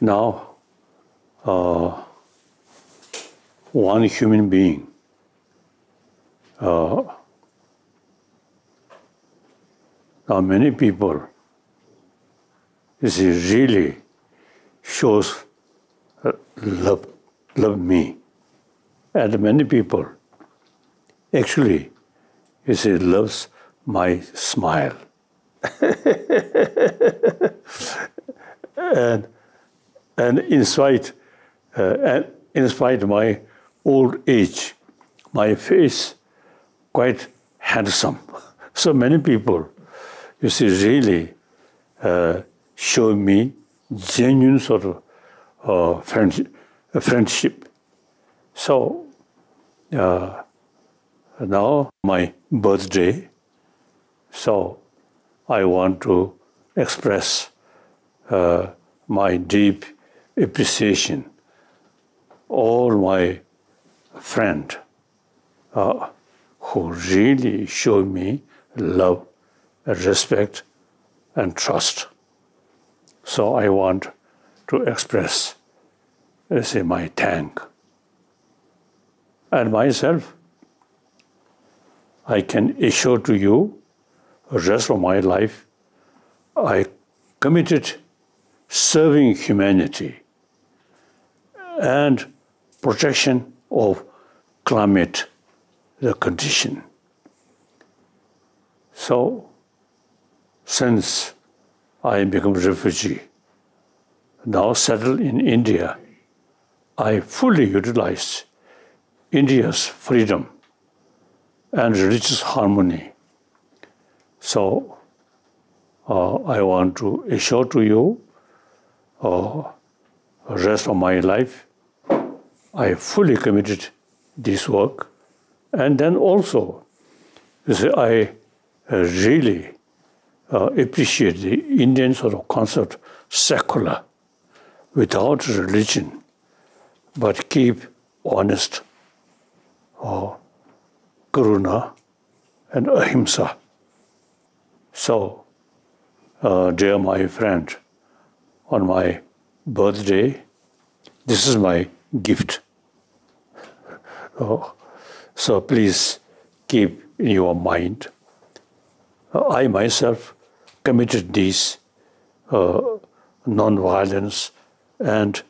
Now, uh, one human being uh, now uh, many people this really shows uh, love love me and many people actually you see loves my smile and and in spite, uh, and in spite of my old age, my face quite handsome. So many people, you see, really uh, show me genuine sort of uh, friendship, uh, friendship. So uh, now my birthday, so I want to express uh, my deep appreciation. All my friend uh, who really showed me love, respect, and trust. So I want to express, uh, say, my thank. And myself, I can assure to you, rest of my life, I committed serving humanity and protection of climate the condition. So since I became refugee, now settled in India, I fully utilize India's freedom and religious harmony. So uh, I want to assure to you uh, the rest of my life I fully committed this work. And then also, I uh, really uh, appreciate the Indian sort of concept, secular, without religion, but keep honest, or uh, karuna, and ahimsa. So, uh, dear my friend, on my birthday, this is my gift. Oh, so please keep in your mind. I myself committed these uh, non-violence and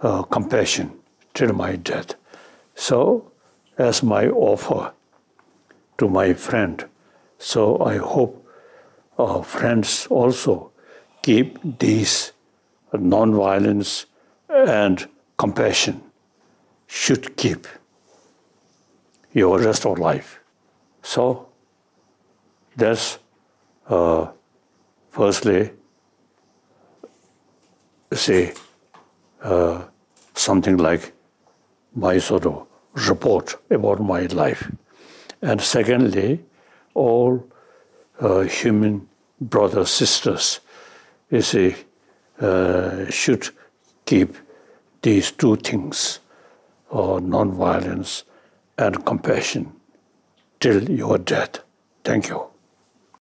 uh, compassion till my death. So, as my offer to my friend, so I hope our friends also keep these non-violence and compassion should keep your rest of life. So that's uh, firstly say uh, something like my sort of report about my life. And secondly, all uh, human brothers, sisters, you see, uh, should keep these two things, or nonviolence and compassion, till your death. Thank you.